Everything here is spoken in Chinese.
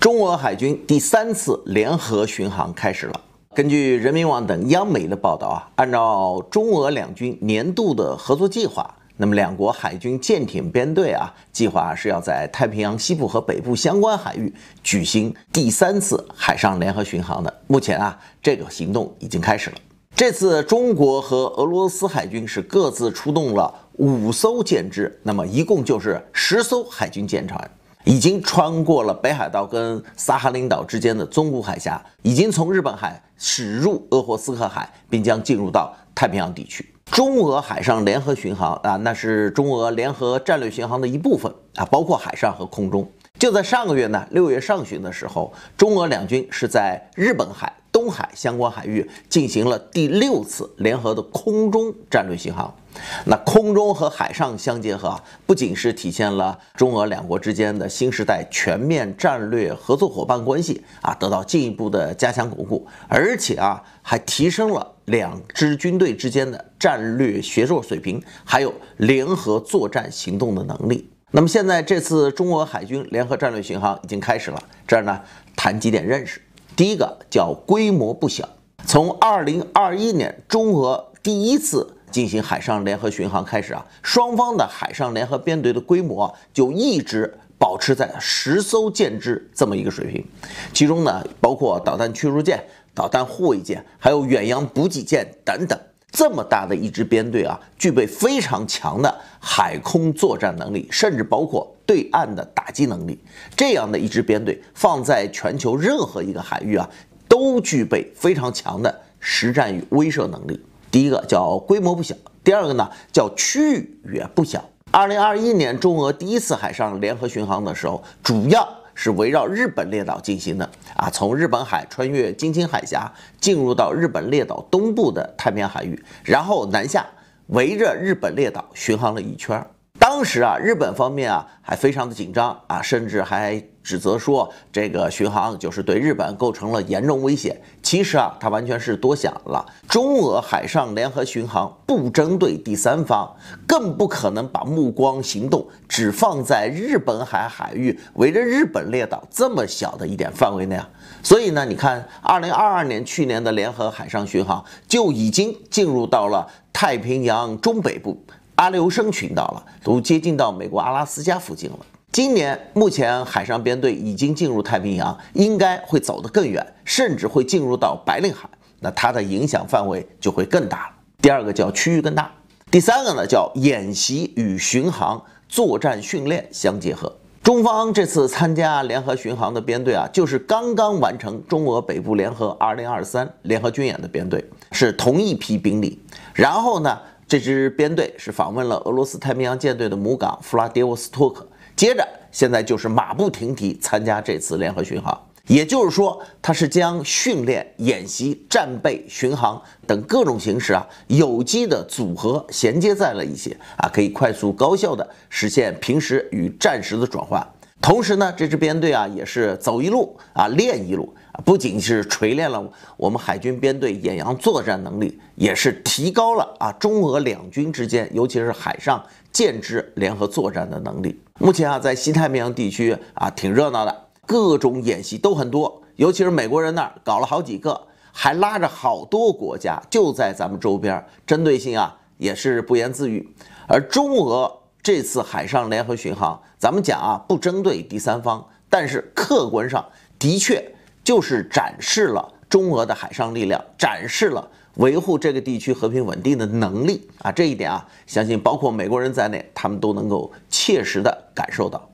中俄海军第三次联合巡航开始了。根据人民网等央媒的报道啊，按照中俄两军年度的合作计划，那么两国海军舰艇编队啊，计划是要在太平洋西部和北部相关海域举行第三次海上联合巡航的。目前啊，这个行动已经开始了。这次中国和俄罗斯海军是各自出动了五艘舰只，那么一共就是十艘海军舰船。已经穿过了北海道跟萨哈林岛之间的宗谷海峡，已经从日本海驶入鄂霍次克海，并将进入到太平洋地区。中俄海上联合巡航啊，那是中俄联合战略巡航的一部分啊，包括海上和空中。就在上个月呢，六月上旬的时候，中俄两军是在日本海。海相关海域进行了第六次联合的空中战略巡航，那空中和海上相结合啊，不仅是体现了中俄两国之间的新时代全面战略合作伙伴关系啊得到进一步的加强巩固，而且啊还提升了两支军队之间的战略协作水平，还有联合作战行动的能力。那么现在这次中俄海军联合战略巡航已经开始了，这儿呢谈几点认识。第一个叫规模不小，从二零二一年中俄第一次进行海上联合巡航开始啊，双方的海上联合编队的规模就一直保持在十艘舰只这么一个水平，其中呢包括导弹驱逐舰、导弹护卫舰，还有远洋补给舰等等。这么大的一支编队啊，具备非常强的海空作战能力，甚至包括对岸的打击能力。这样的一支编队放在全球任何一个海域啊，都具备非常强的实战与威慑能力。第一个叫规模不小，第二个呢叫区域也不小。二零二一年中俄第一次海上联合巡航的时候，主要。是围绕日本列岛进行的啊，从日本海穿越津海峡，进入到日本列岛东部的太平洋海域，然后南下，围着日本列岛巡航了一圈。当时啊，日本方面啊还非常的紧张啊，甚至还。指责说，这个巡航就是对日本构成了严重危险。其实啊，他完全是多想了。中俄海上联合巡航不针对第三方，更不可能把目光、行动只放在日本海海域、围着日本列岛这么小的一点范围内啊。所以呢，你看，二零二二年去年的联合海上巡航就已经进入到了太平洋中北部阿留申群岛了，都接近到美国阿拉斯加附近了。今年目前海上编队已经进入太平洋，应该会走得更远，甚至会进入到白令海，那它的影响范围就会更大了。第二个叫区域更大，第三个呢叫演习与巡航作战训练相结合。中方这次参加联合巡航的编队啊，就是刚刚完成中俄北部联合二零二三联合军演的编队，是同一批兵力。然后呢，这支编队是访问了俄罗斯太平洋舰队的母港弗拉迪沃斯托克。接着，现在就是马不停蹄参加这次联合巡航，也就是说，它是将训练、演习、战备、巡航等各种形式啊，有机的组合衔接在了一起啊，可以快速高效的实现平时与战时的转换。同时呢，这支编队啊也是走一路啊练一路啊，不仅是锤炼了我们海军编队远洋作战能力，也是提高了啊中俄两军之间，尤其是海上舰只联合作战的能力。目前啊，在西太平洋地区啊挺热闹的，各种演习都很多，尤其是美国人那儿搞了好几个，还拉着好多国家就在咱们周边，针对性啊也是不言自喻。而中俄。这次海上联合巡航，咱们讲啊，不针对第三方，但是客观上的确就是展示了中俄的海上力量，展示了维护这个地区和平稳定的能力啊！这一点啊，相信包括美国人在内，他们都能够切实的感受到。